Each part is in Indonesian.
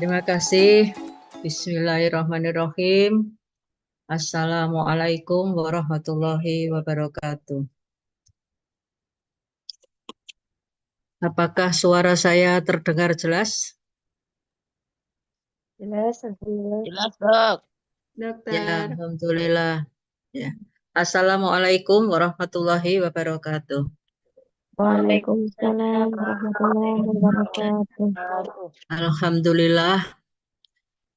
Terima kasih. Bismillahirrahmanirrahim. Assalamualaikum warahmatullahi wabarakatuh. Apakah suara saya terdengar jelas? Jelas, Jelas, Dok. Ya, Dokter. Ya, Alhamdulillah. Ya. Assalamualaikum warahmatullahi wabarakatuh. Waalaikumsalam warahmatullahi wabarakatuh. Alhamdulillah.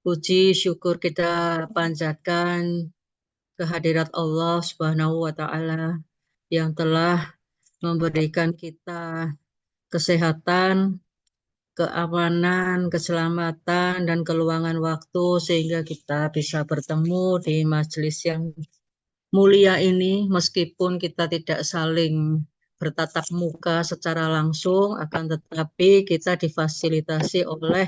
Puji syukur kita panjatkan kehadirat Allah Subhanahu wa taala yang telah memberikan kita kesehatan, keamanan, keselamatan dan keluangan waktu sehingga kita bisa bertemu di majelis yang mulia ini meskipun kita tidak saling bertatap muka secara langsung, akan tetapi kita difasilitasi oleh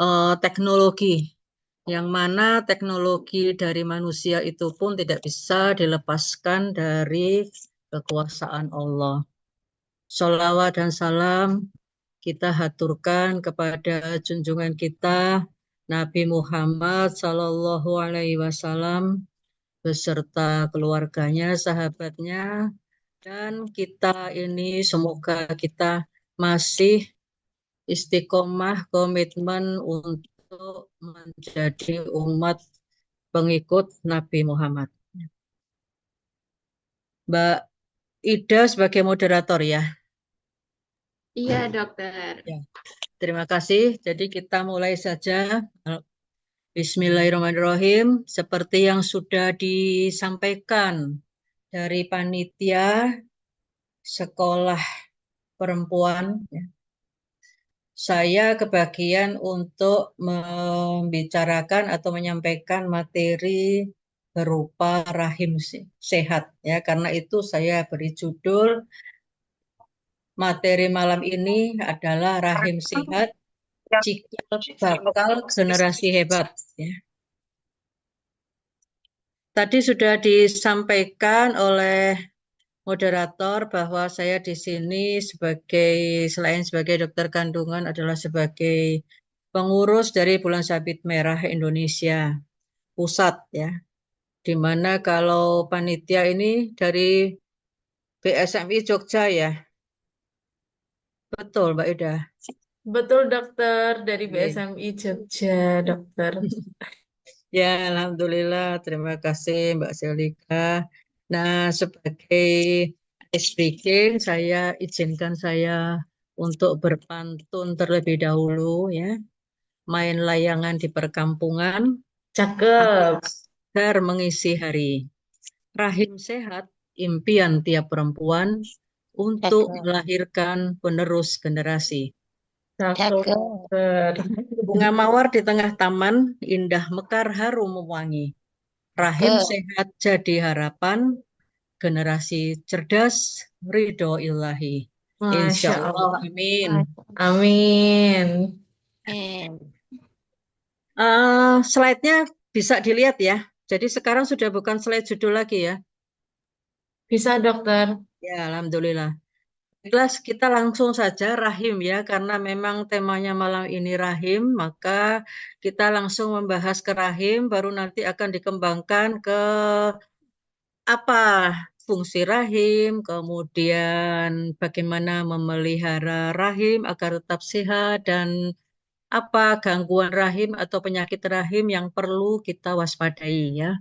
uh, teknologi yang mana teknologi dari manusia itu pun tidak bisa dilepaskan dari kekuasaan Allah. Salawat dan salam kita haturkan kepada junjungan kita Nabi Muhammad shallallahu Alaihi Wasallam beserta keluarganya, sahabatnya, dan kita ini semoga kita masih istiqomah komitmen untuk menjadi umat pengikut Nabi Muhammad. Mbak Ida sebagai moderator ya. Iya dokter. Ya. Terima kasih. Jadi kita mulai saja. Bismillahirrahmanirrahim. Seperti yang sudah disampaikan dari panitia sekolah perempuan. Ya. Saya kebagian untuk membicarakan atau menyampaikan materi berupa rahim sehat ya karena itu saya beri judul materi malam ini adalah rahim sehat cikal bakal generasi hebat ya. Tadi sudah disampaikan oleh moderator bahwa saya di sini sebagai selain sebagai dokter kandungan adalah sebagai pengurus dari Bulan Sabit Merah Indonesia pusat ya. Di mana kalau panitia ini dari BSMI Jogja ya. Betul Mbak Ida. Betul dokter dari iya. BSMI Jogja dokter. Ya, Alhamdulillah. Terima kasih Mbak Selika. Nah, sebagai speaking, saya izinkan saya untuk berpantun terlebih dahulu ya. Main layangan di perkampungan. Cakep. Agar mengisi hari. Rahim sehat, impian tiap perempuan untuk Cakep. melahirkan penerus generasi. Cakep. Cakep. Bunga mawar di tengah taman, indah mekar harum mewangi. Rahim uh. sehat jadi harapan, generasi cerdas, ridho ilahi. Insya Allah. Amin. Amin. Amin. Uh, slide-nya bisa dilihat ya. Jadi sekarang sudah bukan slide judul lagi ya. Bisa dokter. Ya, alhamdulillah. Baiklah, kita langsung saja rahim ya karena memang temanya malam ini rahim maka kita langsung membahas ke rahim baru nanti akan dikembangkan ke apa fungsi rahim kemudian bagaimana memelihara rahim agar tetap sehat dan apa gangguan rahim atau penyakit rahim yang perlu kita waspadai ya.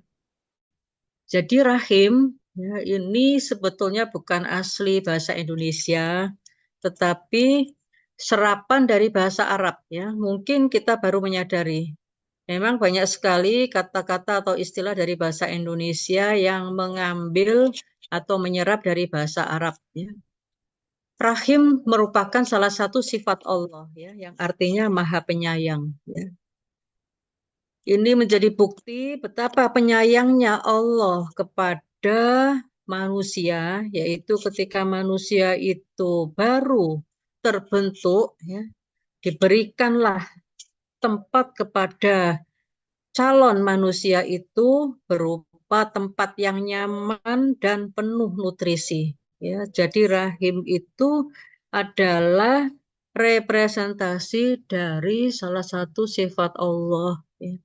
Jadi rahim Ya, ini sebetulnya bukan asli bahasa Indonesia, tetapi serapan dari bahasa Arab ya. Mungkin kita baru menyadari. Memang banyak sekali kata-kata atau istilah dari bahasa Indonesia yang mengambil atau menyerap dari bahasa Arab ya. Rahim merupakan salah satu sifat Allah ya, yang artinya Maha Penyayang ya. Ini menjadi bukti betapa penyayangnya Allah kepada pada manusia yaitu ketika manusia itu baru terbentuk ya diberikanlah tempat kepada calon manusia itu berupa tempat yang nyaman dan penuh nutrisi ya jadi rahim itu adalah representasi dari salah satu sifat Allah ya.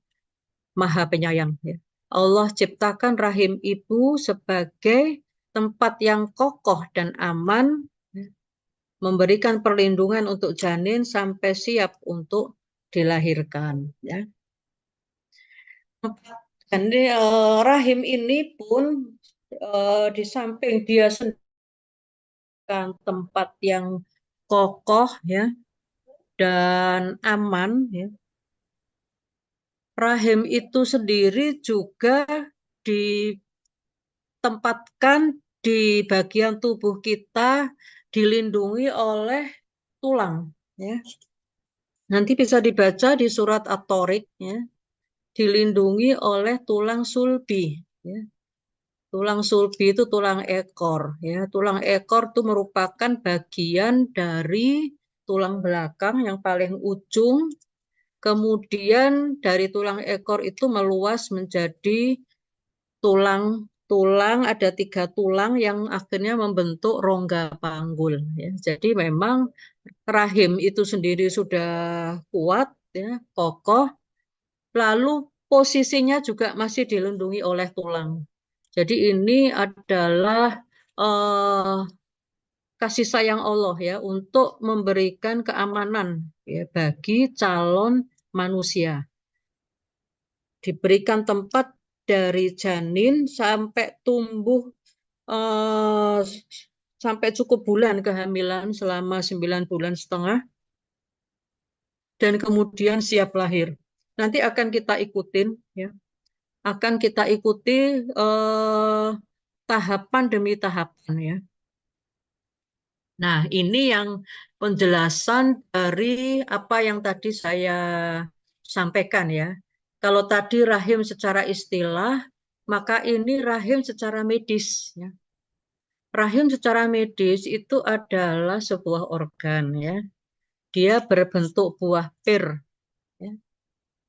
maha penyayang ya Allah ciptakan rahim ibu sebagai tempat yang kokoh dan aman, memberikan perlindungan untuk janin sampai siap untuk dilahirkan. Ya. Dan eh, rahim ini pun eh, di samping dia sendiri tempat yang kokoh ya dan aman ya rahim itu sendiri juga ditempatkan di bagian tubuh kita dilindungi oleh tulang ya. Nanti bisa dibaca di surat atorik. ya. Dilindungi oleh tulang sulbi ya. Tulang sulbi itu tulang ekor ya. Tulang ekor itu merupakan bagian dari tulang belakang yang paling ujung Kemudian dari tulang ekor itu meluas menjadi tulang tulang ada tiga tulang yang akhirnya membentuk rongga panggul ya. Jadi memang rahim itu sendiri sudah kuat ya, kokoh. Lalu posisinya juga masih dilindungi oleh tulang. Jadi ini adalah eh, kasih sayang Allah ya untuk memberikan keamanan ya, bagi calon manusia. Diberikan tempat dari janin sampai tumbuh eh, sampai cukup bulan kehamilan selama sembilan bulan setengah dan kemudian siap lahir. Nanti akan kita ikutin ya. Akan kita ikuti eh, tahapan demi tahapan ya. Nah, ini yang penjelasan dari apa yang tadi saya sampaikan ya. Kalau tadi rahim secara istilah, maka ini rahim secara medis ya. Rahim secara medis itu adalah sebuah organ ya. Dia berbentuk buah pir ya.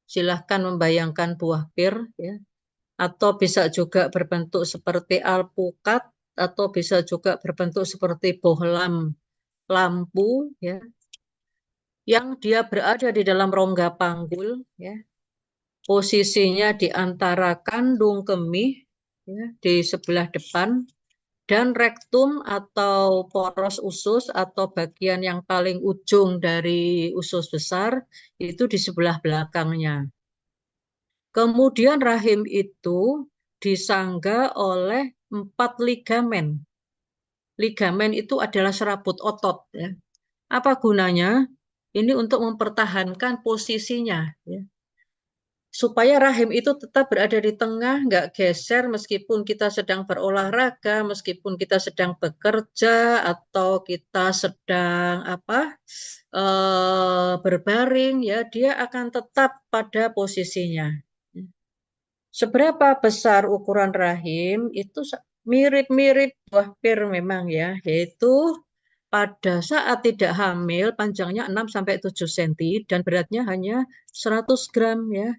Silahkan membayangkan buah pir ya. Atau bisa juga berbentuk seperti alpukat atau bisa juga berbentuk seperti bohlam lampu ya yang dia berada di dalam rongga panggul ya posisinya di antara kandung kemih ya, di sebelah depan dan rektum atau poros usus atau bagian yang paling ujung dari usus besar itu di sebelah belakangnya. Kemudian rahim itu disangga oleh empat ligamen. Ligamen itu adalah serabut otot. Ya. Apa gunanya? Ini untuk mempertahankan posisinya. Ya. Supaya rahim itu tetap berada di tengah, nggak geser meskipun kita sedang berolahraga, meskipun kita sedang bekerja, atau kita sedang apa e, berbaring, ya dia akan tetap pada posisinya seberapa besar ukuran rahim itu mirip-mirip buah pir memang ya, yaitu pada saat tidak hamil panjangnya 6 sampai 7 cm dan beratnya hanya 100 gram ya.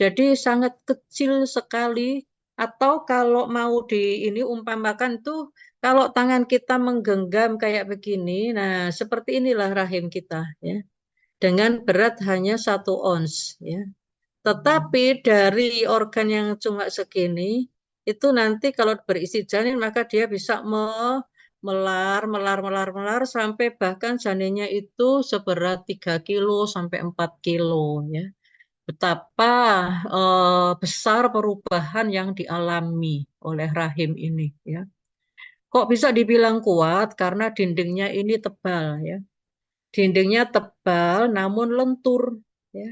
Jadi sangat kecil sekali atau kalau mau di ini umpamakan tuh kalau tangan kita menggenggam kayak begini, nah seperti inilah rahim kita ya. Dengan berat hanya satu ons ya. Tetapi dari organ yang cuma segini, itu nanti kalau berisi janin maka dia bisa me melar, melar, melar, melar sampai bahkan janinnya itu seberat 3 kilo sampai 4 kilo ya. Betapa eh, besar perubahan yang dialami oleh rahim ini ya. Kok bisa dibilang kuat? Karena dindingnya ini tebal ya. Dindingnya tebal namun lentur ya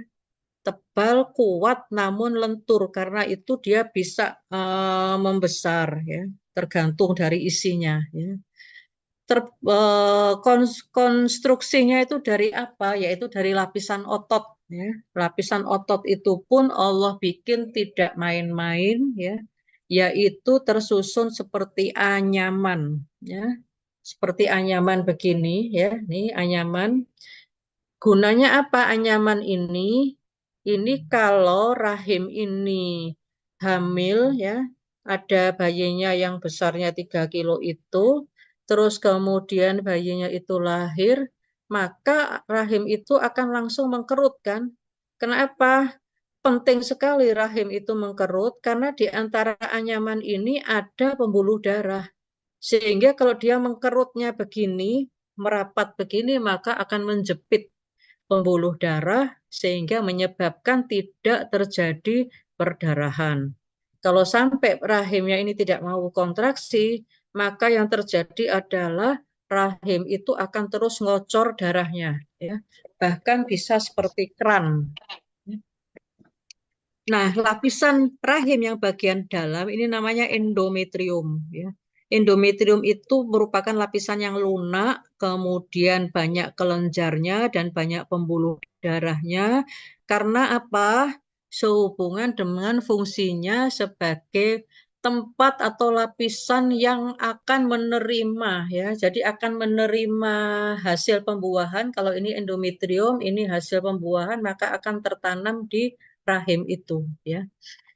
tebal, kuat, namun lentur karena itu dia bisa uh, membesar, ya, tergantung dari isinya. Ya. Ter, uh, konstruksinya itu dari apa? Yaitu dari lapisan otot. Ya. Lapisan otot itu pun Allah bikin tidak main-main, ya, yaitu tersusun seperti anyaman, ya, seperti anyaman begini ya ini anyaman gunanya apa anyaman ini ini kalau rahim ini hamil ya, ada bayinya yang besarnya 3 kilo itu, terus kemudian bayinya itu lahir, maka rahim itu akan langsung mengkerut kan. Kenapa? Penting sekali rahim itu mengkerut karena di antara anyaman ini ada pembuluh darah. Sehingga kalau dia mengkerutnya begini, merapat begini, maka akan menjepit pembuluh darah sehingga menyebabkan tidak terjadi perdarahan. Kalau sampai rahimnya ini tidak mau kontraksi, maka yang terjadi adalah rahim itu akan terus ngocor darahnya, ya. bahkan bisa seperti kran. Nah, lapisan rahim yang bagian dalam ini namanya endometrium. Ya. Endometrium itu merupakan lapisan yang lunak, kemudian banyak kelenjarnya dan banyak pembuluh darahnya karena apa? Sehubungan dengan fungsinya sebagai tempat atau lapisan yang akan menerima ya. Jadi akan menerima hasil pembuahan kalau ini endometrium, ini hasil pembuahan maka akan tertanam di rahim itu ya.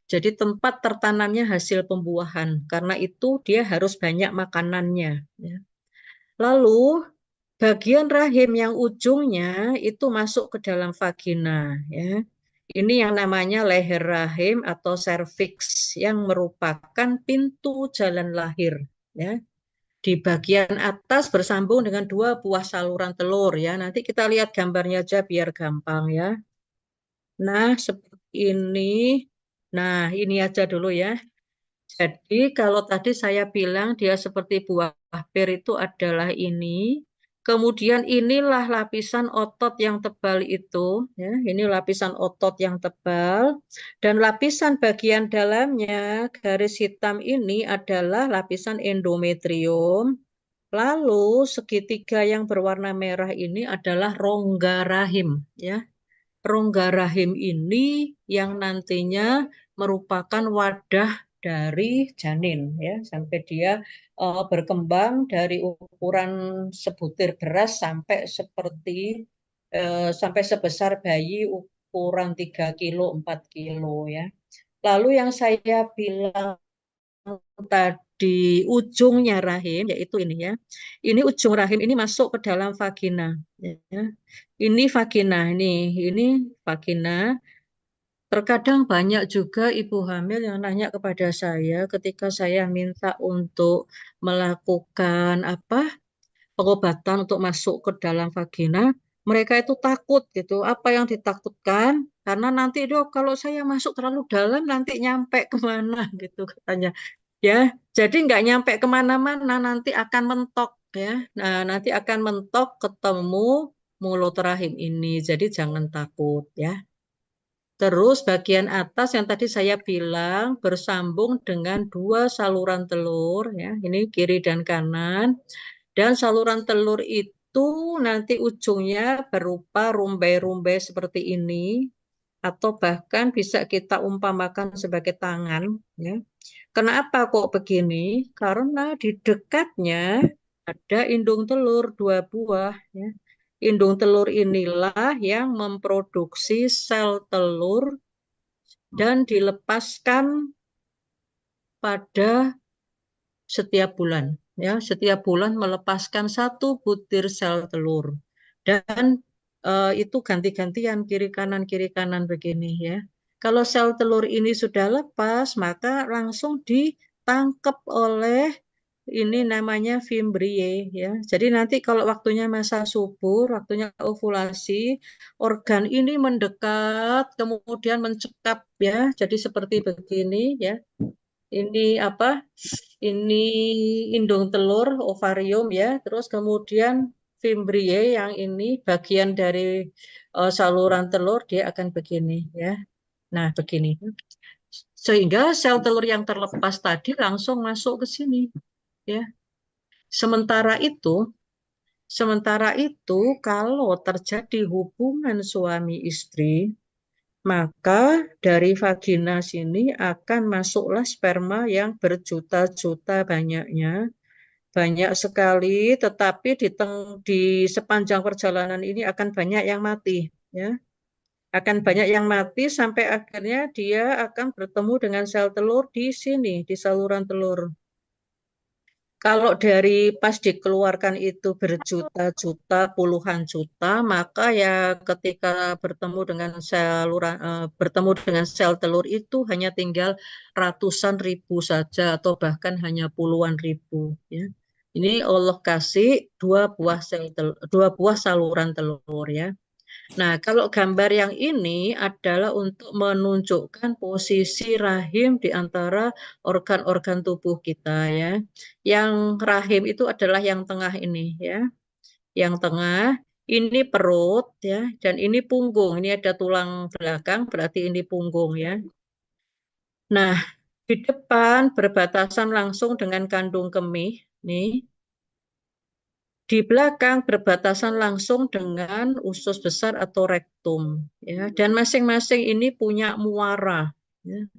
Jadi tempat tertanamnya hasil pembuahan. Karena itu dia harus banyak makanannya ya. Lalu bagian rahim yang ujungnya itu masuk ke dalam vagina ya. Ini yang namanya leher rahim atau cervix yang merupakan pintu jalan lahir ya. Di bagian atas bersambung dengan dua buah saluran telur ya. Nanti kita lihat gambarnya aja biar gampang ya. Nah, seperti ini. Nah, ini aja dulu ya. Jadi kalau tadi saya bilang dia seperti buah pir itu adalah ini, Kemudian inilah lapisan otot yang tebal itu, ya, ini lapisan otot yang tebal dan lapisan bagian dalamnya garis hitam ini adalah lapisan endometrium. Lalu segitiga yang berwarna merah ini adalah rongga rahim, ya. Rongga rahim ini yang nantinya merupakan wadah dari janin ya sampai dia uh, berkembang dari ukuran sebutir beras sampai seperti uh, sampai sebesar bayi ukuran 3 kilo 4 kilo ya. Lalu yang saya bilang tadi ujungnya rahim yaitu ini ya. Ini ujung rahim ini masuk ke dalam vagina ya. Ini vagina ini ini vagina Terkadang banyak juga ibu hamil yang nanya kepada saya ketika saya minta untuk melakukan apa pengobatan untuk masuk ke dalam vagina, mereka itu takut gitu. Apa yang ditakutkan? Karena nanti dok kalau saya masuk terlalu dalam nanti nyampe kemana gitu katanya. Ya, jadi nggak nyampe kemana-mana nanti akan mentok ya. Nah, nanti akan mentok ketemu mulut rahim ini. Jadi jangan takut ya. Terus bagian atas yang tadi saya bilang bersambung dengan dua saluran telur ya, ini kiri dan kanan. Dan saluran telur itu nanti ujungnya berupa rumbai-rumbai seperti ini atau bahkan bisa kita umpamakan sebagai tangan ya. Kenapa kok begini? Karena di dekatnya ada indung telur dua buah ya indung telur inilah yang memproduksi sel telur dan dilepaskan pada setiap bulan ya setiap bulan melepaskan satu butir sel telur dan uh, itu ganti-gantian kiri kanan kiri kanan begini ya kalau sel telur ini sudah lepas maka langsung ditangkap oleh ini namanya fimbrie ya. Jadi nanti kalau waktunya masa subur, waktunya ovulasi, organ ini mendekat kemudian mencekap ya. Jadi seperti begini ya. Ini apa? Ini indung telur ovarium ya. Terus kemudian fimbrie yang ini bagian dari uh, saluran telur dia akan begini ya. Nah, begini sehingga sel telur yang terlepas tadi langsung masuk ke sini ya. Sementara itu, sementara itu kalau terjadi hubungan suami istri, maka dari vagina sini akan masuklah sperma yang berjuta-juta banyaknya banyak sekali tetapi di teng di sepanjang perjalanan ini akan banyak yang mati ya akan banyak yang mati sampai akhirnya dia akan bertemu dengan sel telur di sini di saluran telur kalau dari pas dikeluarkan itu berjuta-juta, puluhan juta, maka ya ketika bertemu dengan sel uh, bertemu dengan sel telur itu hanya tinggal ratusan ribu saja atau bahkan hanya puluhan ribu ya. Ini Allah kasih dua buah sel telur, dua buah saluran telur ya. Nah, kalau gambar yang ini adalah untuk menunjukkan posisi rahim di antara organ-organ tubuh kita ya. Yang rahim itu adalah yang tengah ini ya. Yang tengah ini perut ya dan ini punggung. Ini ada tulang belakang berarti ini punggung ya. Nah, di depan berbatasan langsung dengan kandung kemih nih di belakang berbatasan langsung dengan usus besar atau rektum ya dan masing-masing ini punya muara ya.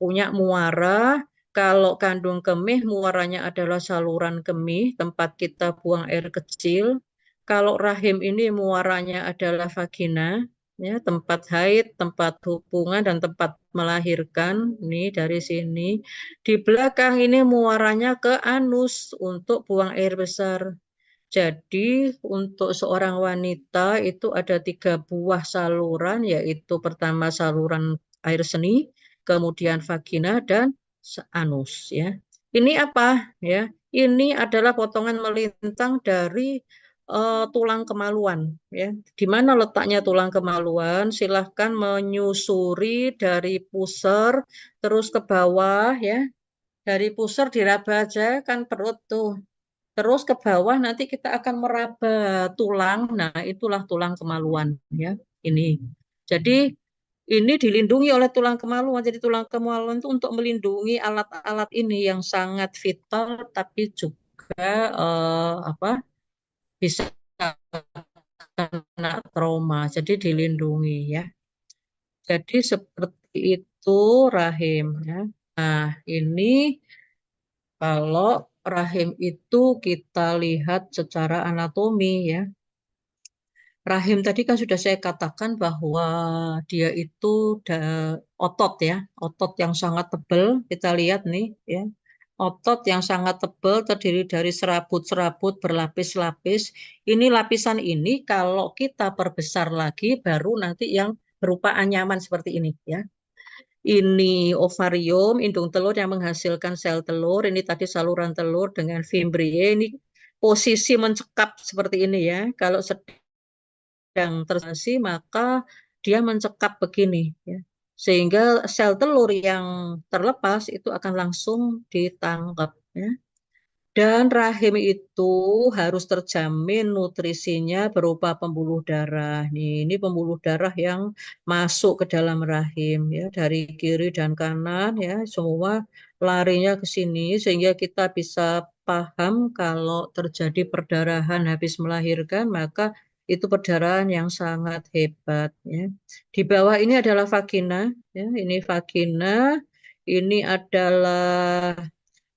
punya muara kalau kandung kemih muaranya adalah saluran kemih tempat kita buang air kecil kalau rahim ini muaranya adalah vagina ya tempat haid tempat hubungan dan tempat melahirkan ini dari sini di belakang ini muaranya ke anus untuk buang air besar jadi untuk seorang wanita itu ada tiga buah saluran yaitu pertama saluran air seni, kemudian vagina dan anus ya. Ini apa ya? Ini adalah potongan melintang dari uh, tulang kemaluan ya. Di mana letaknya tulang kemaluan? Silahkan menyusuri dari pusar terus ke bawah ya. Dari pusar diraba aja kan perut tuh terus ke bawah nanti kita akan meraba tulang. Nah, itulah tulang kemaluan ya. Ini. Jadi ini dilindungi oleh tulang kemaluan. Jadi tulang kemaluan itu untuk melindungi alat-alat ini yang sangat vital tapi juga eh, apa? bisa kena trauma. Jadi dilindungi ya. Jadi seperti itu rahim ya. Nah, ini kalau rahim itu kita lihat secara anatomi ya. Rahim tadi kan sudah saya katakan bahwa dia itu otot ya, otot yang sangat tebal. Kita lihat nih ya, otot yang sangat tebal terdiri dari serabut-serabut berlapis-lapis. Ini lapisan ini kalau kita perbesar lagi baru nanti yang berupa anyaman seperti ini ya ini ovarium, indung telur yang menghasilkan sel telur, ini tadi saluran telur dengan fimbrie, ini posisi mencekap seperti ini ya. Kalau sedang terjadi maka dia mencekap begini ya. Sehingga sel telur yang terlepas itu akan langsung ditangkap ya. Dan rahim itu harus terjamin nutrisinya berupa pembuluh darah. Nih, ini pembuluh darah yang masuk ke dalam rahim ya dari kiri dan kanan ya semua larinya ke sini sehingga kita bisa paham kalau terjadi perdarahan habis melahirkan maka itu perdarahan yang sangat hebat. Ya. Di bawah ini adalah vagina, ya. ini vagina, ini adalah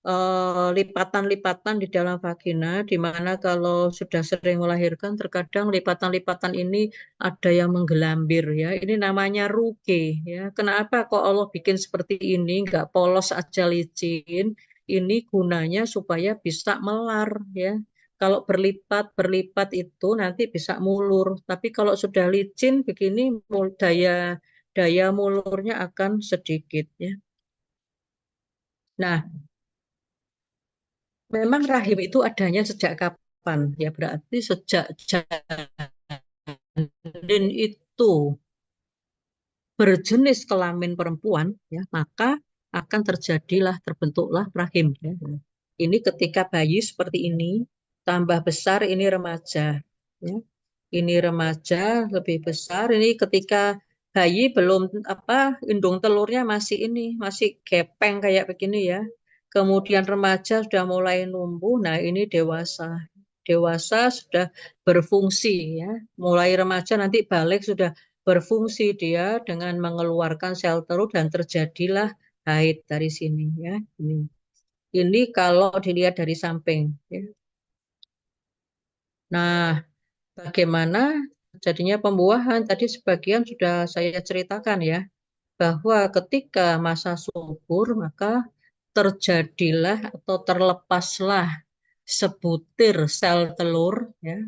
Eh, lipatan-lipatan uh, di dalam vagina, di mana kalau sudah sering melahirkan, terkadang lipatan-lipatan ini ada yang menggelambir ya. Ini namanya ruke ya. Kenapa kok Allah bikin seperti ini? Enggak polos aja licin. Ini gunanya supaya bisa melar ya. Kalau berlipat berlipat itu nanti bisa mulur. Tapi kalau sudah licin begini, daya daya mulurnya akan sedikit ya. Nah, memang rahim itu adanya sejak kapan? Ya berarti sejak janin itu berjenis kelamin perempuan, ya maka akan terjadilah terbentuklah rahim. Ya. Ini ketika bayi seperti ini tambah besar ini remaja, ya. ini remaja lebih besar. Ini ketika bayi belum apa indung telurnya masih ini masih gepeng kayak begini ya kemudian remaja sudah mulai numbuh, nah ini dewasa. Dewasa sudah berfungsi ya, mulai remaja nanti balik sudah berfungsi dia dengan mengeluarkan sel telur dan terjadilah haid dari sini ya. Ini, ini kalau dilihat dari samping. Ya. Nah, bagaimana jadinya pembuahan tadi sebagian sudah saya ceritakan ya bahwa ketika masa subur maka terjadilah atau terlepaslah sebutir sel telur ya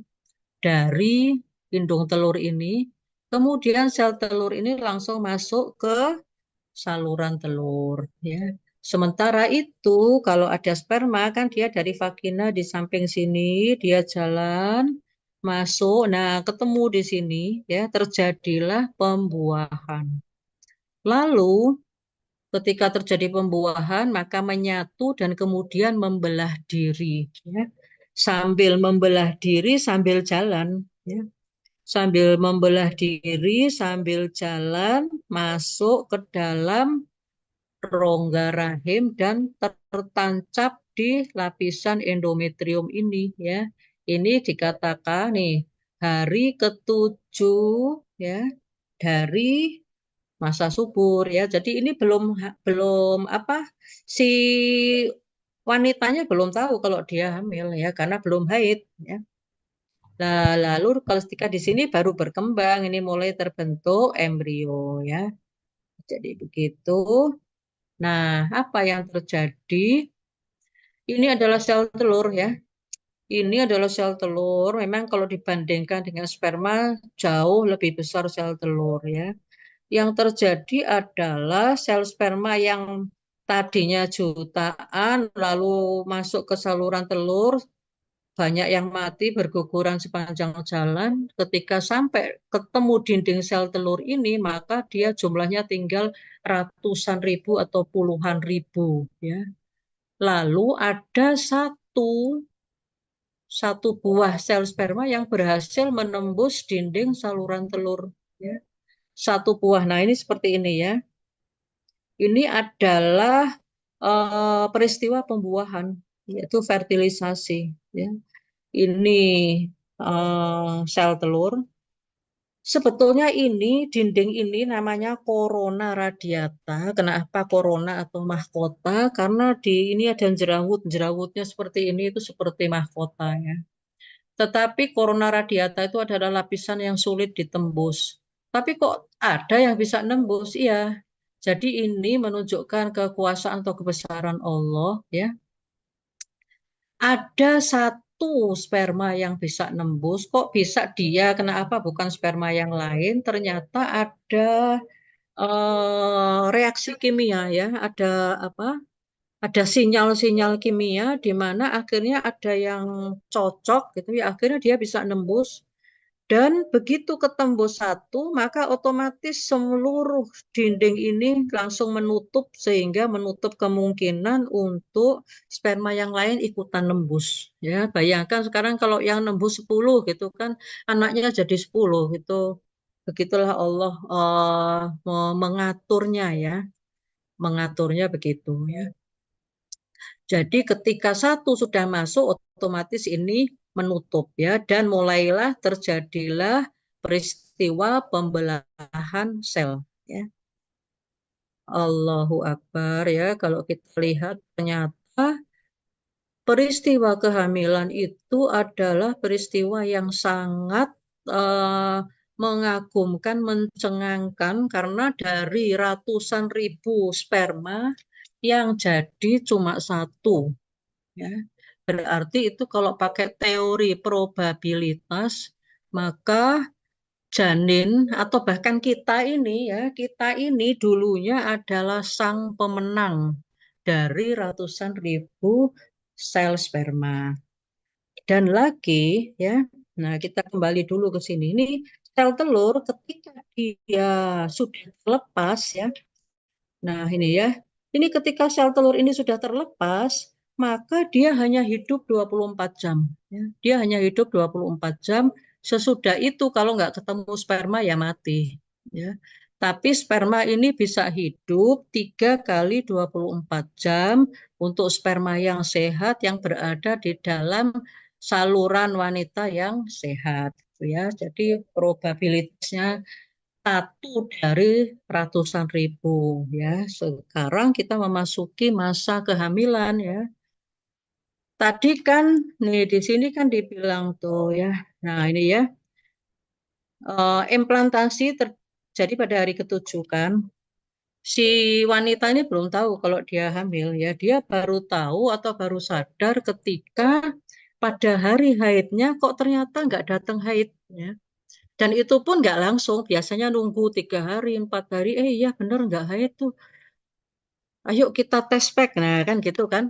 dari indung telur ini kemudian sel telur ini langsung masuk ke saluran telur ya sementara itu kalau ada sperma kan dia dari vagina di samping sini dia jalan masuk nah ketemu di sini ya terjadilah pembuahan lalu ketika terjadi pembuahan maka menyatu dan kemudian membelah diri ya. sambil membelah diri sambil jalan ya. sambil membelah diri sambil jalan masuk ke dalam rongga rahim dan tertancap di lapisan endometrium ini ya ini dikatakan nih hari ketujuh ya dari masa subur ya. Jadi ini belum belum apa si wanitanya belum tahu kalau dia hamil ya karena belum haid ya. Nah, lalu kalstika di sini baru berkembang, ini mulai terbentuk embrio ya. Jadi begitu. Nah, apa yang terjadi? Ini adalah sel telur ya. Ini adalah sel telur. Memang kalau dibandingkan dengan sperma jauh lebih besar sel telur ya yang terjadi adalah sel sperma yang tadinya jutaan lalu masuk ke saluran telur banyak yang mati berguguran sepanjang jalan ketika sampai ketemu dinding sel telur ini maka dia jumlahnya tinggal ratusan ribu atau puluhan ribu ya lalu ada satu satu buah sel sperma yang berhasil menembus dinding saluran telur ya satu buah. Nah, ini seperti ini ya. Ini adalah uh, peristiwa pembuahan, yaitu fertilisasi. Ya. Ini uh, sel telur. Sebetulnya ini dinding ini namanya corona radiata. Kenapa corona atau mahkota? Karena di ini ada jerawut, jerawutnya seperti ini itu seperti mahkota ya. Tetapi corona radiata itu adalah lapisan yang sulit ditembus. Tapi kok ada yang bisa nembus? Iya. Jadi ini menunjukkan kekuasaan atau kebesaran Allah ya. Ada satu sperma yang bisa nembus, kok bisa dia kena apa bukan sperma yang lain? Ternyata ada uh, reaksi kimia ya, ada apa? Ada sinyal-sinyal kimia di mana akhirnya ada yang cocok gitu ya, akhirnya dia bisa nembus dan begitu ketembus satu, maka otomatis seluruh dinding ini langsung menutup sehingga menutup kemungkinan untuk sperma yang lain ikutan nembus. Ya, bayangkan sekarang kalau yang nembus 10 gitu kan anaknya jadi 10 gitu. Begitulah Allah uh, mengaturnya ya. Mengaturnya begitu ya. Jadi ketika satu sudah masuk otomatis ini menutup ya dan mulailah terjadilah peristiwa pembelahan sel ya. Allahu akbar ya kalau kita lihat ternyata peristiwa kehamilan itu adalah peristiwa yang sangat uh, mengagumkan, mencengangkan karena dari ratusan ribu sperma yang jadi cuma satu, ya Berarti itu kalau pakai teori probabilitas, maka janin atau bahkan kita ini ya, kita ini dulunya adalah sang pemenang dari ratusan ribu sel sperma. Dan lagi ya, nah kita kembali dulu ke sini. Ini sel telur ketika dia sudah terlepas ya. Nah, ini ya. Ini ketika sel telur ini sudah terlepas, maka dia hanya hidup 24 jam. Ya. Dia hanya hidup 24 jam. Sesudah itu kalau nggak ketemu sperma ya mati. Ya. Tapi sperma ini bisa hidup 3 kali 24 jam untuk sperma yang sehat yang berada di dalam saluran wanita yang sehat. Gitu ya, jadi probabilitasnya satu dari ratusan ribu ya. Sekarang kita memasuki masa kehamilan ya tadi kan nih di sini kan dibilang tuh ya. Nah, ini ya. Eh, implantasi terjadi pada hari ketujuh kan. Si wanita ini belum tahu kalau dia hamil ya. Dia baru tahu atau baru sadar ketika pada hari haidnya kok ternyata nggak datang haidnya. Dan itu pun nggak langsung, biasanya nunggu tiga hari, empat hari, eh iya bener nggak haid tuh. Ayo kita tes pack, nah kan gitu kan.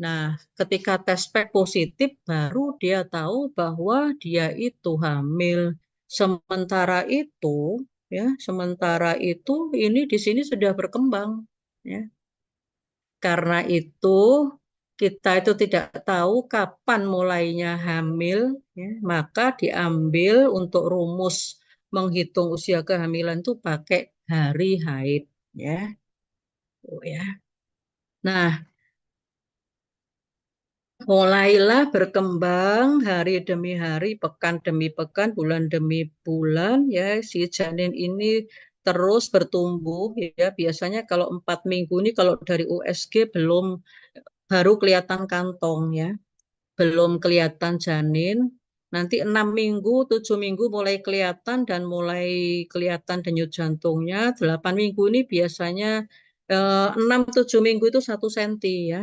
Nah, ketika tes pack positif, baru dia tahu bahwa dia itu hamil. Sementara itu, ya, sementara itu ini di sini sudah berkembang, ya. Karena itu kita itu tidak tahu kapan mulainya hamil, ya, maka diambil untuk rumus menghitung usia kehamilan itu pakai hari haid, ya. Oh ya. Nah, mulailah berkembang hari demi hari, pekan demi pekan, bulan demi bulan ya si janin ini terus bertumbuh ya biasanya kalau empat minggu ini kalau dari USG belum baru kelihatan kantong ya belum kelihatan janin nanti enam minggu tujuh minggu mulai kelihatan dan mulai kelihatan denyut jantungnya delapan minggu ini biasanya eh, enam tujuh minggu itu satu senti ya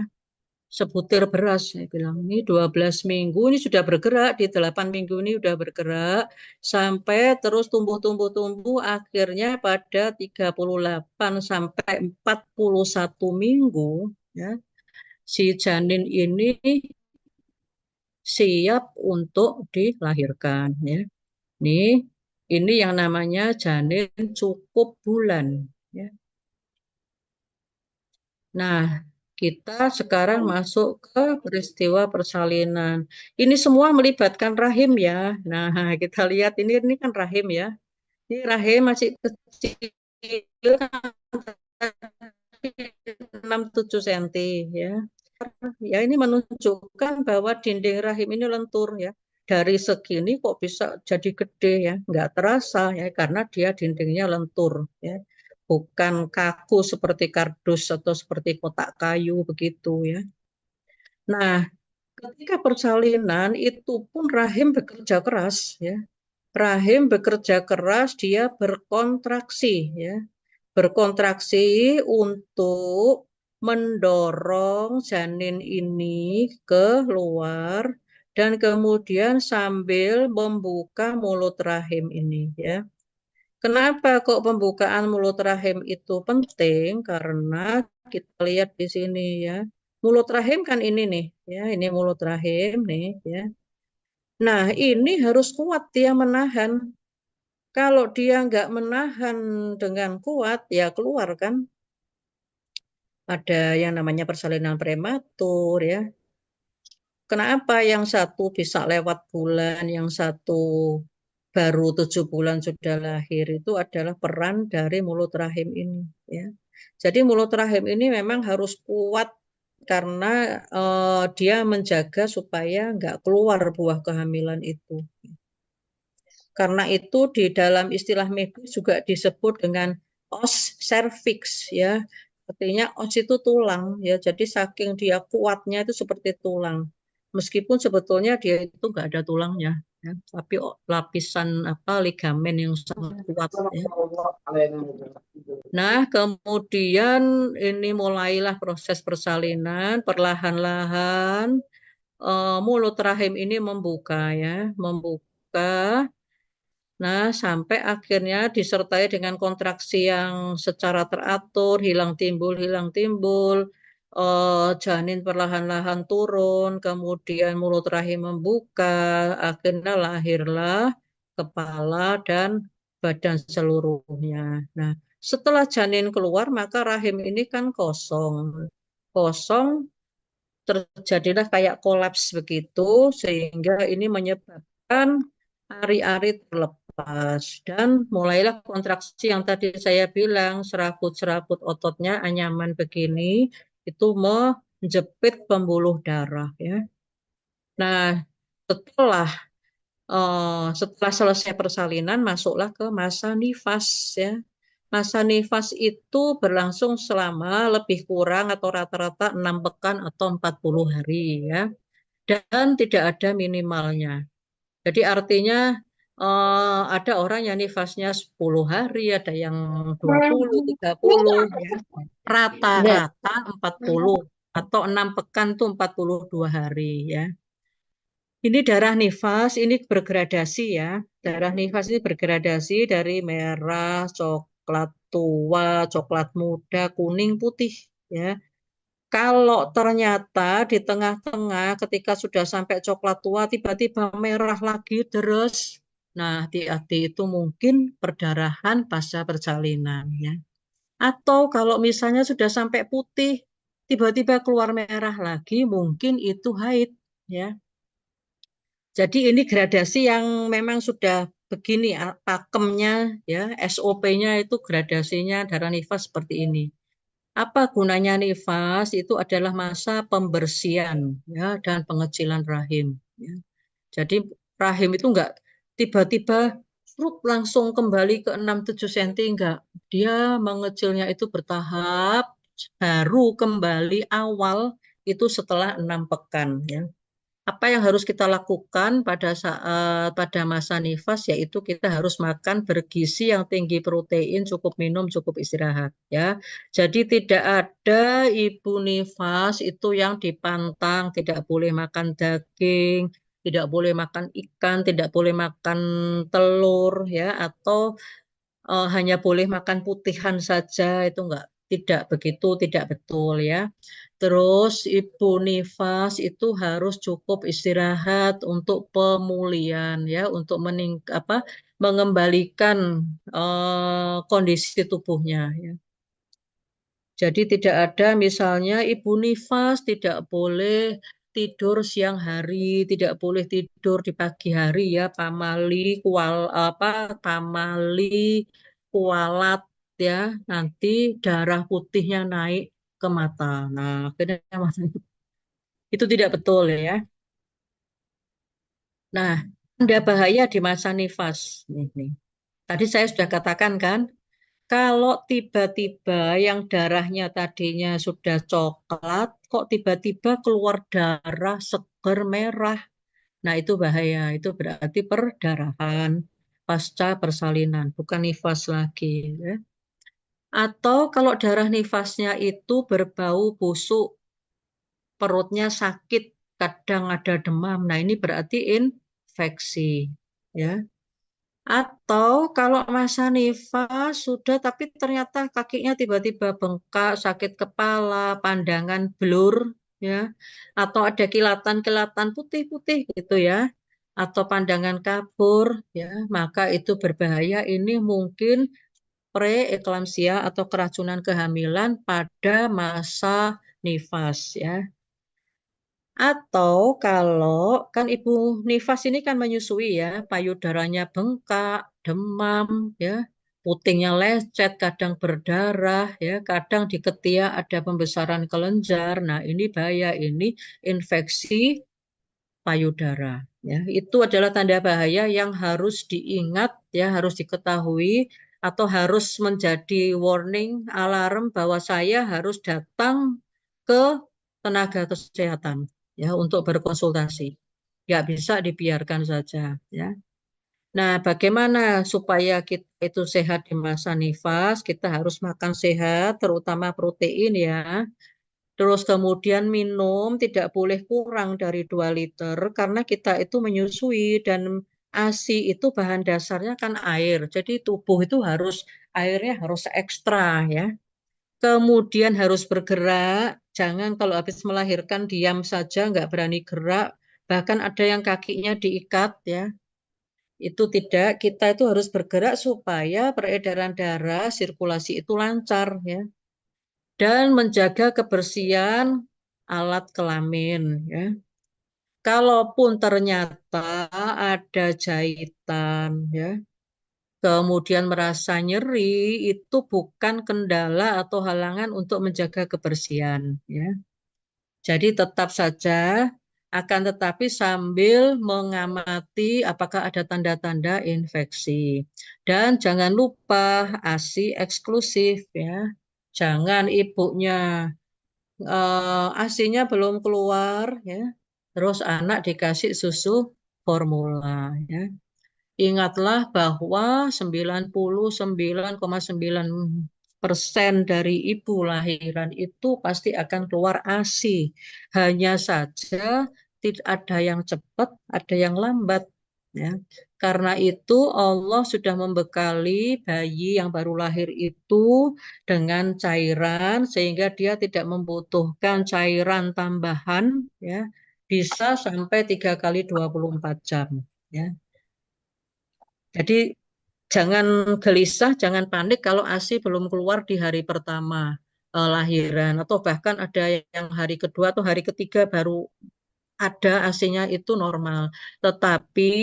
sebutir beras saya bilang ini 12 minggu ini sudah bergerak di 8 minggu ini sudah bergerak sampai terus tumbuh-tumbuh tumbuh akhirnya pada 38 sampai 41 minggu ya si janin ini siap untuk dilahirkan ya. Ini ini yang namanya janin cukup bulan ya. Nah, kita sekarang masuk ke peristiwa persalinan. Ini semua melibatkan rahim ya. Nah, kita lihat ini ini kan rahim ya. Ini rahim masih kecil 67 kan, cm ya. Ya ini menunjukkan bahwa dinding rahim ini lentur ya. Dari segini kok bisa jadi gede ya, Enggak terasa ya karena dia dindingnya lentur ya bukan kaku seperti kardus atau seperti kotak kayu begitu ya. Nah, ketika persalinan itu pun rahim bekerja keras ya. Rahim bekerja keras dia berkontraksi ya. Berkontraksi untuk mendorong janin ini ke luar dan kemudian sambil membuka mulut rahim ini ya. Kenapa kok pembukaan mulut rahim itu penting? Karena kita lihat di sini ya. Mulut rahim kan ini nih, ya ini mulut rahim nih ya. Nah, ini harus kuat dia menahan. Kalau dia nggak menahan dengan kuat, ya keluar kan. Ada yang namanya persalinan prematur ya. Kenapa yang satu bisa lewat bulan, yang satu baru tujuh bulan sudah lahir itu adalah peran dari mulut rahim ini ya jadi mulut rahim ini memang harus kuat karena uh, dia menjaga supaya nggak keluar buah kehamilan itu karena itu di dalam istilah medis juga disebut dengan os cervix ya artinya os itu tulang ya jadi saking dia kuatnya itu seperti tulang meskipun sebetulnya dia itu nggak ada tulangnya ya, tapi oh, lapisan apa ligamen yang sangat iya, kuat ya. Gitu. Nah, kemudian ini mulailah proses persalinan perlahan-lahan uh, mulut rahim ini membuka ya, membuka Nah, sampai akhirnya disertai dengan kontraksi yang secara teratur, hilang timbul, hilang timbul, uh, janin perlahan-lahan turun, kemudian mulut rahim membuka, akhirnya lahirlah kepala dan badan seluruhnya. Nah, setelah janin keluar maka rahim ini kan kosong. Kosong terjadilah kayak kolaps begitu sehingga ini menyebabkan ari-ari terlepas dan mulailah kontraksi yang tadi saya bilang serabut-serabut ototnya anyaman begini itu menjepit pembuluh darah ya. Nah, setelah eh, setelah selesai persalinan masuklah ke masa nifas ya. Masa nifas itu berlangsung selama lebih kurang atau rata-rata 6 pekan atau 40 hari ya. Dan tidak ada minimalnya. Jadi artinya uh, ada orang yang nifasnya 10 hari, ada yang 20, 30 ya. Rata-rata 40 nah. atau 6 pekan tuh 42 hari ya. Ini darah nifas ini bergradasi ya. Darah nifas ini bergradasi dari merah, coklat tua, coklat muda, kuning, putih ya. Kalau ternyata di tengah-tengah ketika sudah sampai coklat tua tiba-tiba merah lagi terus Nah, HTAT itu mungkin perdarahan pasca persalinan ya. Atau kalau misalnya sudah sampai putih, tiba-tiba keluar merah lagi, mungkin itu haid ya. Jadi ini gradasi yang memang sudah begini pakemnya ya, SOP-nya itu gradasinya darah nifas seperti ini. Apa gunanya nifas? Itu adalah masa pembersihan ya dan pengecilan rahim ya. Jadi rahim itu enggak tiba-tiba langsung kembali ke tujuh cm enggak. Dia mengecilnya itu bertahap baru kembali awal itu setelah enam pekan ya. Apa yang harus kita lakukan pada saat pada masa nifas yaitu kita harus makan bergizi yang tinggi protein, cukup minum, cukup istirahat ya. Jadi tidak ada ibu nifas itu yang dipantang, tidak boleh makan daging, tidak boleh makan ikan, tidak boleh makan telur ya atau uh, hanya boleh makan putihan saja itu enggak tidak begitu, tidak betul ya. Terus ibu nifas itu harus cukup istirahat untuk pemulihan ya, untuk meningkat, apa mengembalikan uh, kondisi tubuhnya ya. Jadi tidak ada misalnya ibu nifas tidak boleh tidur siang hari, tidak boleh tidur di pagi hari ya, pamali, kual apa pamali, kualat ya, nanti darah putihnya naik ke mata. Nah, akhirnya itu, tidak betul ya. Nah, ada bahaya di masa nifas ini. Tadi saya sudah katakan kan, kalau tiba-tiba yang darahnya tadinya sudah coklat, kok tiba-tiba keluar darah seger merah. Nah, itu bahaya. Itu berarti perdarahan pasca persalinan, bukan nifas lagi. Ya. Atau kalau darah nifasnya itu berbau busuk, perutnya sakit, kadang ada demam. Nah, ini berarti infeksi. Ya. Atau kalau masa nifas sudah tapi ternyata kakinya tiba-tiba bengkak, sakit kepala, pandangan blur ya, atau ada kilatan-kilatan putih-putih gitu ya, atau pandangan kabur ya, maka itu berbahaya. Ini mungkin preeklamsia atau keracunan kehamilan pada masa nifas ya. Atau kalau kan ibu nifas ini kan menyusui ya, payudaranya bengkak, demam, ya, putingnya lecet, kadang berdarah, ya, kadang di ketiak ada pembesaran kelenjar. Nah, ini bahaya, ini infeksi payudara. Ya, itu adalah tanda bahaya yang harus diingat, ya, harus diketahui atau harus menjadi warning, alarm bahwa saya harus datang ke tenaga kesehatan ya untuk berkonsultasi. Nggak bisa dibiarkan saja ya. Nah, bagaimana supaya kita itu sehat di masa nifas? Kita harus makan sehat, terutama protein ya. Terus kemudian minum tidak boleh kurang dari 2 liter karena kita itu menyusui dan ASI itu bahan dasarnya kan air. Jadi tubuh itu harus airnya harus ekstra ya kemudian harus bergerak. Jangan kalau habis melahirkan diam saja, nggak berani gerak. Bahkan ada yang kakinya diikat ya. Itu tidak, kita itu harus bergerak supaya peredaran darah, sirkulasi itu lancar ya. Dan menjaga kebersihan alat kelamin ya. Kalaupun ternyata ada jahitan ya, kemudian merasa nyeri itu bukan kendala atau halangan untuk menjaga kebersihan ya. Jadi tetap saja akan tetapi sambil mengamati apakah ada tanda-tanda infeksi. Dan jangan lupa ASI eksklusif ya. Jangan ibunya eh, nya belum keluar ya. Terus anak dikasih susu formula ya. Ingatlah bahwa 99,9 persen dari ibu lahiran itu pasti akan keluar ASI. Hanya saja tidak ada yang cepat, ada yang lambat. Ya. Karena itu Allah sudah membekali bayi yang baru lahir itu dengan cairan sehingga dia tidak membutuhkan cairan tambahan ya bisa sampai tiga kali 24 jam ya jadi jangan gelisah, jangan panik kalau ASI belum keluar di hari pertama eh, lahiran atau bahkan ada yang hari kedua atau hari ketiga baru ada ASI-nya itu normal. Tetapi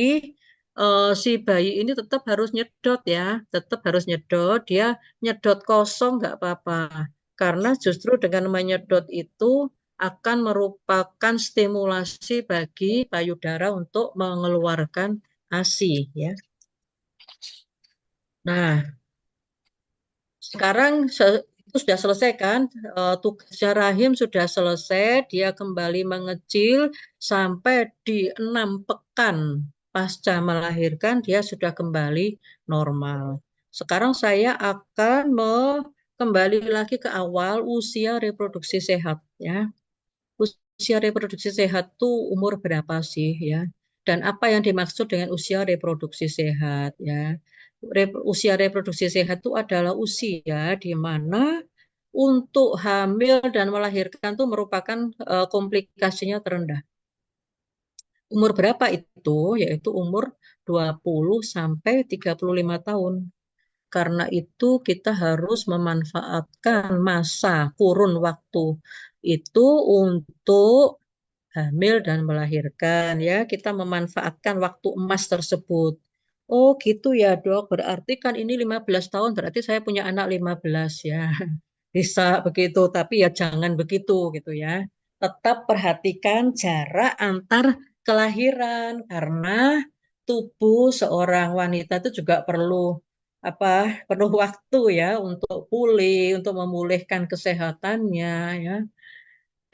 eh, si bayi ini tetap harus nyedot ya, tetap harus nyedot. Dia nyedot kosong nggak apa-apa. Karena justru dengan menyedot itu akan merupakan stimulasi bagi payudara untuk mengeluarkan ASI ya. Nah, sekarang itu sudah selesai kan eh, tugas rahim sudah selesai dia kembali mengecil sampai di enam pekan pasca melahirkan dia sudah kembali normal sekarang saya akan kembali lagi ke awal usia reproduksi sehat ya usia reproduksi sehat itu umur berapa sih ya dan apa yang dimaksud dengan usia reproduksi sehat ya usia reproduksi sehat itu adalah usia di mana untuk hamil dan melahirkan itu merupakan eh, komplikasinya terendah. Umur berapa itu? Yaitu umur 20 sampai 35 tahun. Karena itu kita harus memanfaatkan masa kurun waktu itu untuk hamil dan melahirkan ya kita memanfaatkan waktu emas tersebut Oh gitu ya dok, berarti kan ini 15 tahun, berarti saya punya anak 15 ya. Bisa begitu, tapi ya jangan begitu gitu ya. Tetap perhatikan jarak antar kelahiran karena tubuh seorang wanita itu juga perlu apa perlu waktu ya untuk pulih, untuk memulihkan kesehatannya ya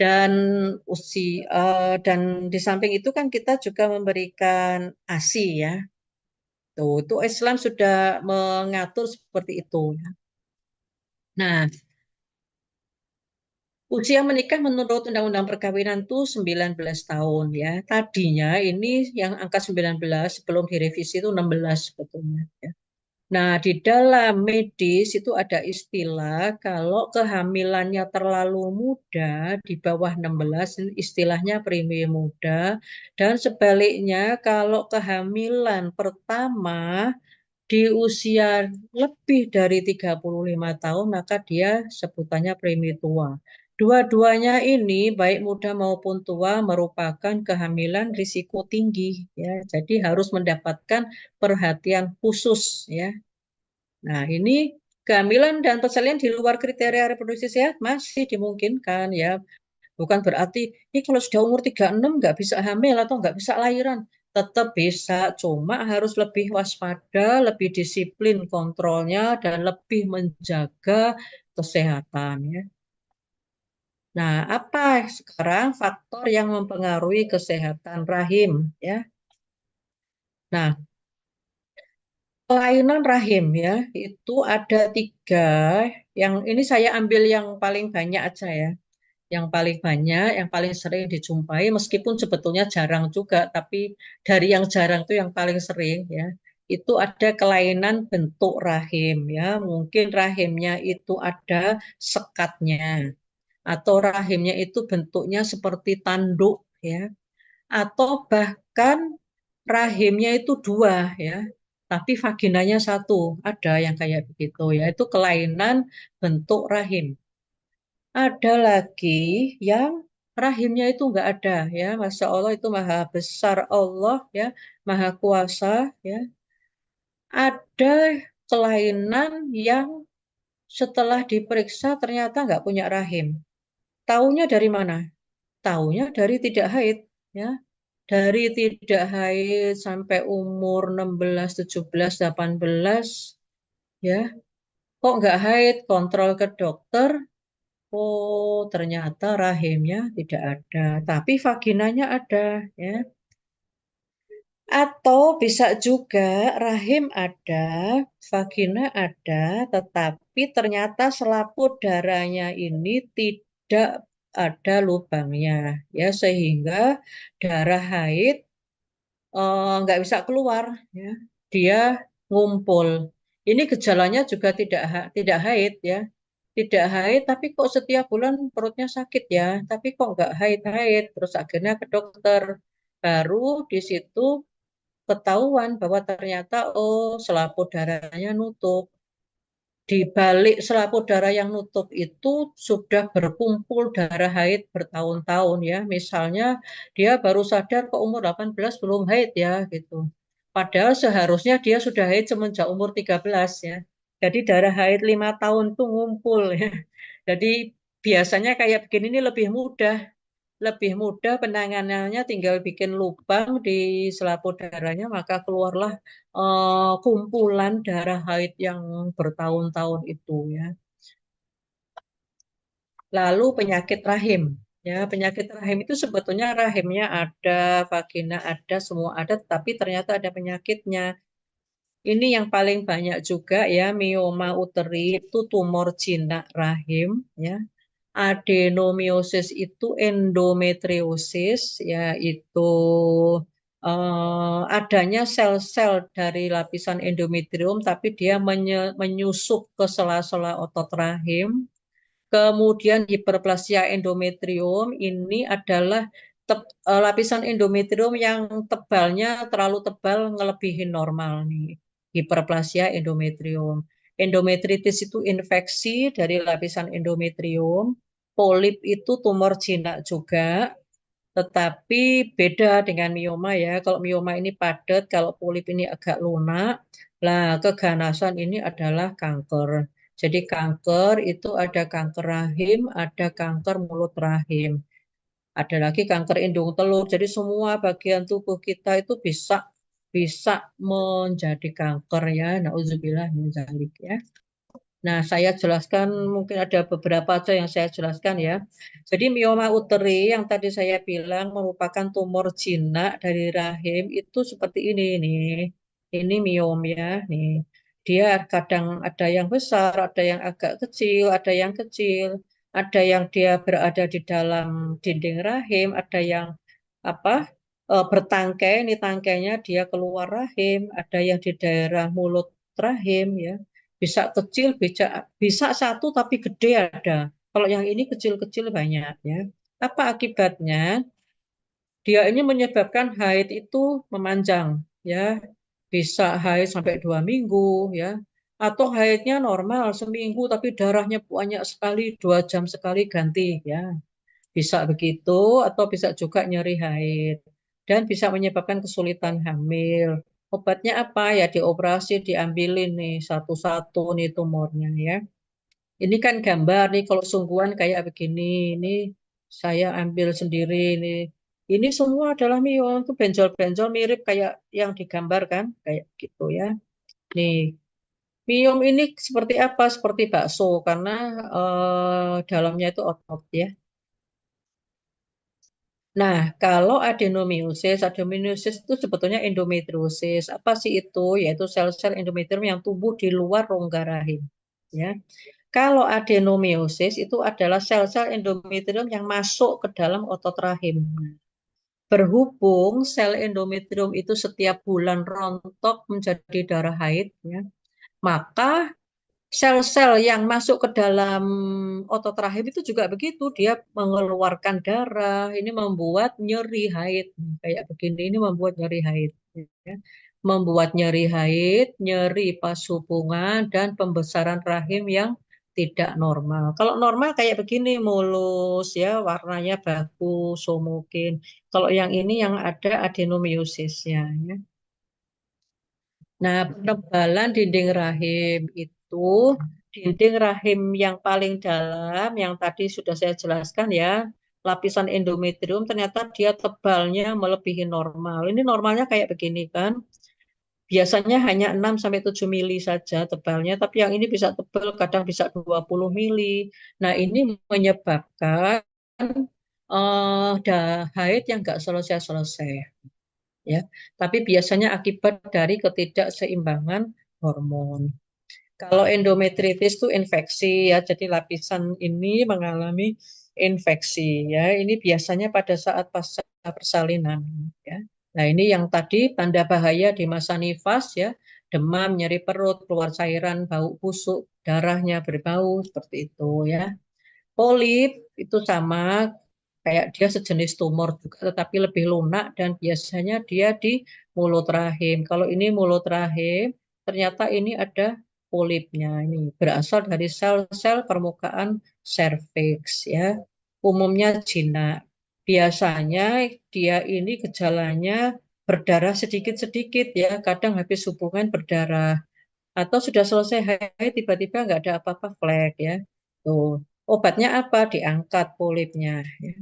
dan usi uh, dan di samping itu kan kita juga memberikan ASI ya Tuh, gitu. itu Islam sudah mengatur seperti itu. Ya. Nah, usia menikah menurut Undang-Undang Perkawinan itu 19 tahun ya. Tadinya ini yang angka 19 sebelum direvisi itu 16 sebetulnya. Ya. Nah, di dalam medis itu ada istilah kalau kehamilannya terlalu muda di bawah 16 istilahnya premi muda dan sebaliknya kalau kehamilan pertama di usia lebih dari 35 tahun maka dia sebutannya premi tua. Dua-duanya ini baik muda maupun tua merupakan kehamilan risiko tinggi ya. Jadi harus mendapatkan perhatian khusus ya. Nah, ini kehamilan dan persalinan di luar kriteria reproduksi sehat masih dimungkinkan ya. Bukan berarti ini kalau sudah umur 36 nggak bisa hamil atau nggak bisa lahiran tetap bisa, cuma harus lebih waspada, lebih disiplin kontrolnya, dan lebih menjaga kesehatan. Ya. Nah, apa sekarang faktor yang mempengaruhi kesehatan rahim ya? Nah, kelainan rahim ya itu ada tiga yang ini saya ambil yang paling banyak aja ya yang paling banyak yang paling sering dijumpai meskipun sebetulnya jarang juga tapi dari yang jarang itu yang paling sering ya itu ada kelainan bentuk rahim ya mungkin rahimnya itu ada sekatnya atau rahimnya itu bentuknya seperti tanduk ya atau bahkan rahimnya itu dua ya tapi vaginanya satu ada yang kayak begitu ya itu kelainan bentuk rahim ada lagi yang rahimnya itu enggak ada ya masya Allah itu maha besar Allah ya maha kuasa ya ada kelainan yang setelah diperiksa ternyata enggak punya rahim Taunya dari mana? Taunya dari tidak haid, ya. Dari tidak haid sampai umur 16, 17, 18 ya. Kok nggak haid? Kontrol ke dokter. Oh, ternyata rahimnya tidak ada, tapi vaginanya ada, ya. Atau bisa juga rahim ada, vagina ada, tetapi ternyata selaput darahnya ini tidak tidak ada lubangnya ya sehingga darah haid eh, nggak uh, bisa keluar ya dia ngumpul ini gejalanya juga tidak tidak haid ya tidak haid tapi kok setiap bulan perutnya sakit ya tapi kok nggak haid haid terus akhirnya ke dokter baru di situ ketahuan bahwa ternyata oh selaput darahnya nutup di balik selaput darah yang nutup itu sudah berkumpul darah haid bertahun-tahun ya. Misalnya dia baru sadar ke umur 18 belum haid ya gitu. Padahal seharusnya dia sudah haid semenjak umur 13 ya. Jadi darah haid lima tahun itu ngumpul ya. Jadi biasanya kayak begini ini lebih mudah. Lebih mudah penanganannya tinggal bikin lubang di selaput darahnya maka keluarlah uh, kumpulan darah haid yang bertahun-tahun itu ya. Lalu penyakit rahim. Ya, penyakit rahim itu sebetulnya rahimnya ada, vagina ada, semua ada, tapi ternyata ada penyakitnya. Ini yang paling banyak juga ya, mioma uteri itu tumor jinak rahim ya. Adenomiosis itu endometriosis ya itu Eh, adanya sel-sel dari lapisan endometrium, tapi dia menyusup ke sela-sela otot rahim. Kemudian hiperplasia endometrium ini adalah eh, lapisan endometrium yang tebalnya terlalu tebal ngelebihi normal nih. Hiperplasia endometrium. Endometritis itu infeksi dari lapisan endometrium. Polip itu tumor jinak juga tetapi beda dengan mioma ya. Kalau mioma ini padat, kalau polip ini agak lunak. Nah, keganasan ini adalah kanker. Jadi kanker itu ada kanker rahim, ada kanker mulut rahim. Ada lagi kanker indung telur. Jadi semua bagian tubuh kita itu bisa bisa menjadi kanker ya. Nauzubillah min ya. Nah, saya jelaskan mungkin ada beberapa aja yang saya jelaskan ya. Jadi mioma uteri yang tadi saya bilang merupakan tumor jinak dari rahim itu seperti ini nih. Ini miom ya, nih. Dia kadang ada yang besar, ada yang agak kecil, ada yang kecil, ada yang dia berada di dalam dinding rahim, ada yang apa? E, bertangkai, ini tangkainya dia keluar rahim, ada yang di daerah mulut rahim ya bisa kecil bisa bisa satu tapi gede ada kalau yang ini kecil-kecil banyak ya apa akibatnya dia ini menyebabkan haid itu memanjang ya bisa haid sampai dua minggu ya atau haidnya normal seminggu tapi darahnya banyak sekali dua jam sekali ganti ya bisa begitu atau bisa juga nyeri haid dan bisa menyebabkan kesulitan hamil obatnya apa ya dioperasi diambilin nih satu-satu nih tumornya ya ini kan gambar nih kalau sungguhan kayak begini ini saya ambil sendiri nih ini semua adalah miom itu benjol-benjol mirip kayak yang digambarkan kayak gitu ya nih miom ini seperti apa seperti bakso karena eh, dalamnya itu otot ya Nah, kalau adenomiosis, adenomiosis itu sebetulnya endometriosis. Apa sih itu? Yaitu sel-sel endometrium yang tumbuh di luar rongga rahim. Ya. Kalau adenomiosis itu adalah sel-sel endometrium yang masuk ke dalam otot rahim. Berhubung sel endometrium itu setiap bulan rontok menjadi darah haid, ya, maka sel-sel yang masuk ke dalam otot rahim itu juga begitu dia mengeluarkan darah ini membuat nyeri haid kayak begini ini membuat nyeri haid ya. membuat nyeri haid nyeri pas dan pembesaran rahim yang tidak normal kalau normal kayak begini mulus ya warnanya bagus so mungkin kalau yang ini yang ada adenomiosisnya ya. nah penebalan dinding rahim itu itu dinding hmm. rahim yang paling dalam yang tadi sudah saya jelaskan ya lapisan endometrium ternyata dia tebalnya melebihi normal. Ini normalnya kayak begini kan. Biasanya hanya 6 sampai 7 mili saja tebalnya, tapi yang ini bisa tebal kadang bisa 20 mili. Nah, ini menyebabkan uh, eh, haid yang nggak selesai-selesai. Ya, tapi biasanya akibat dari ketidakseimbangan hormon. Kalau endometritis itu infeksi ya, jadi lapisan ini mengalami infeksi ya. Ini biasanya pada saat pasca persalinan ya. Nah, ini yang tadi tanda bahaya di masa nifas ya, demam, nyeri perut, keluar cairan, bau busuk, darahnya berbau seperti itu ya. Polip itu sama kayak dia sejenis tumor juga tetapi lebih lunak dan biasanya dia di mulut rahim. Kalau ini mulut rahim, ternyata ini ada polipnya ini berasal dari sel-sel permukaan serviks ya umumnya jinak biasanya dia ini gejalanya berdarah sedikit-sedikit ya kadang habis hubungan berdarah atau sudah selesai haid tiba-tiba nggak ada apa-apa flek ya tuh obatnya apa diangkat polipnya ya.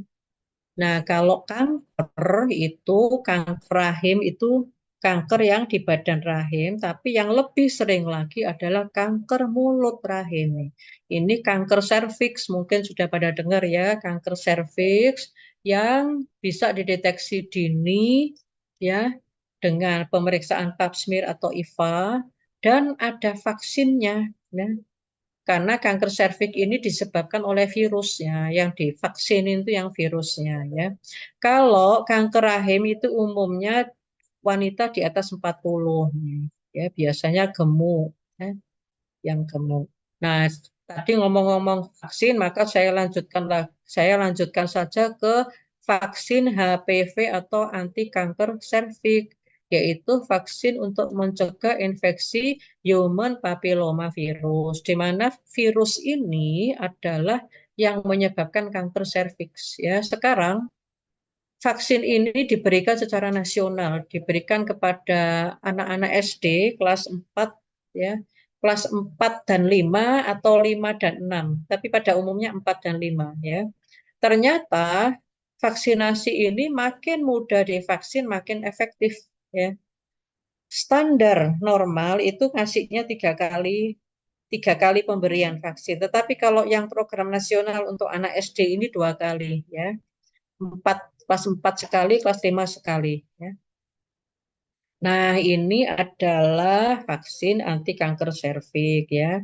nah kalau kanker itu kanker rahim itu kanker yang di badan rahim, tapi yang lebih sering lagi adalah kanker mulut rahim. Ini kanker serviks mungkin sudah pada dengar ya, kanker serviks yang bisa dideteksi dini ya dengan pemeriksaan pap smear atau IVA dan ada vaksinnya ya. Karena kanker serviks ini disebabkan oleh virusnya, yang divaksin itu yang virusnya ya. Kalau kanker rahim itu umumnya wanita di atas 40 ya biasanya gemuk ya, yang gemuk. Nah, tadi ngomong-ngomong vaksin, maka saya lanjutkan saya lanjutkan saja ke vaksin HPV atau anti kanker serviks yaitu vaksin untuk mencegah infeksi human papilloma virus di mana virus ini adalah yang menyebabkan kanker serviks ya sekarang vaksin ini diberikan secara nasional, diberikan kepada anak-anak SD kelas 4 ya, kelas 4 dan 5 atau 5 dan 6, tapi pada umumnya 4 dan 5 ya. Ternyata vaksinasi ini makin mudah divaksin makin efektif ya. Standar normal itu ngasihnya tiga kali tiga kali pemberian vaksin. Tetapi kalau yang program nasional untuk anak SD ini dua kali ya. 4 kelas 4 sekali, kelas 5 sekali ya. Nah, ini adalah vaksin anti kanker serviks ya.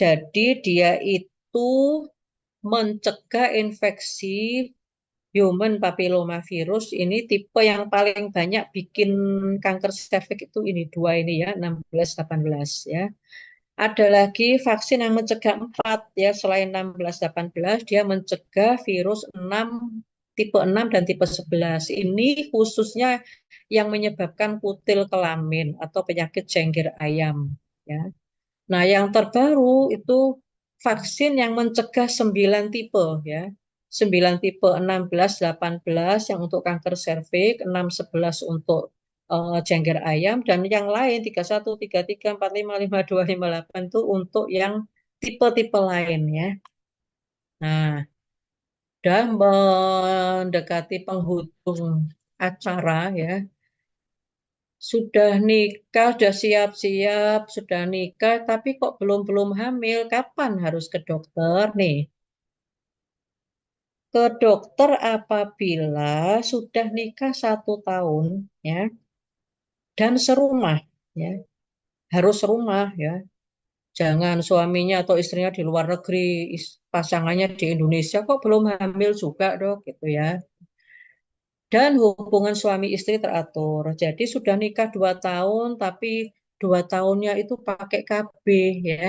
Jadi dia itu mencegah infeksi human papilloma virus ini tipe yang paling banyak bikin kanker serviks itu ini dua ini ya 16 18 ya. Ada lagi vaksin yang mencegah 4 ya selain 16 18 dia mencegah virus 6 tipe 6 dan tipe 11 ini khususnya yang menyebabkan kutil kelamin atau penyakit cengkir ayam ya. Nah, yang terbaru itu vaksin yang mencegah 9 tipe ya. 9 tipe 16 18 yang untuk kanker serviks, 6 11 untuk uh, eh, cengkir ayam dan yang lain 31 33 45 52 58 itu untuk yang tipe-tipe lain ya. Nah, sudah mendekati penghujung acara ya. Sudah nikah, sudah siap-siap, sudah nikah, tapi kok belum-belum hamil, kapan harus ke dokter nih? Ke dokter apabila sudah nikah satu tahun ya, dan serumah ya. Harus serumah ya. Jangan suaminya atau istrinya di luar negeri, pasangannya di Indonesia kok belum hamil juga dok gitu ya. Dan hubungan suami istri teratur. Jadi sudah nikah dua tahun tapi dua tahunnya itu pakai KB ya.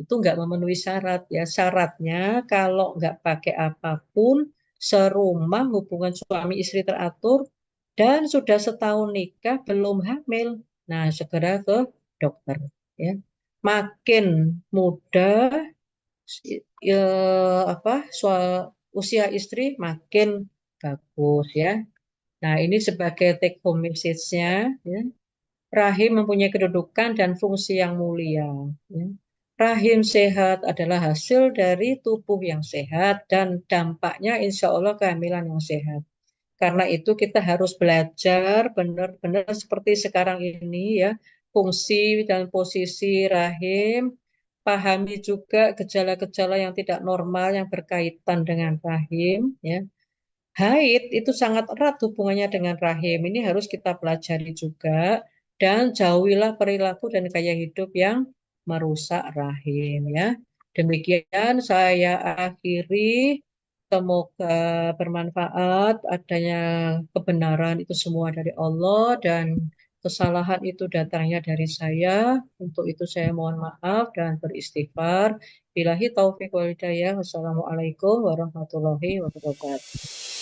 Itu nggak memenuhi syarat ya. Syaratnya kalau nggak pakai apapun serumah hubungan suami istri teratur dan sudah setahun nikah belum hamil. Nah segera ke dokter ya. Makin muda e, apa soal usia istri makin bagus ya. Nah, ini sebagai take home message-nya ya. Rahim mempunyai kedudukan dan fungsi yang mulia ya. Rahim sehat adalah hasil dari tubuh yang sehat dan dampaknya insya Allah kehamilan yang sehat. Karena itu kita harus belajar benar-benar seperti sekarang ini ya, fungsi dan posisi rahim pahami juga gejala-gejala yang tidak normal yang berkaitan dengan rahim ya haid itu sangat erat hubungannya dengan rahim ini harus kita pelajari juga dan jauhilah perilaku dan gaya hidup yang merusak rahim ya demikian saya akhiri semoga eh, bermanfaat adanya kebenaran itu semua dari Allah dan kesalahan itu datangnya dari saya. Untuk itu saya mohon maaf dan beristighfar. Bilahi taufiq wal hidayah. Wassalamualaikum warahmatullahi wabarakatuh.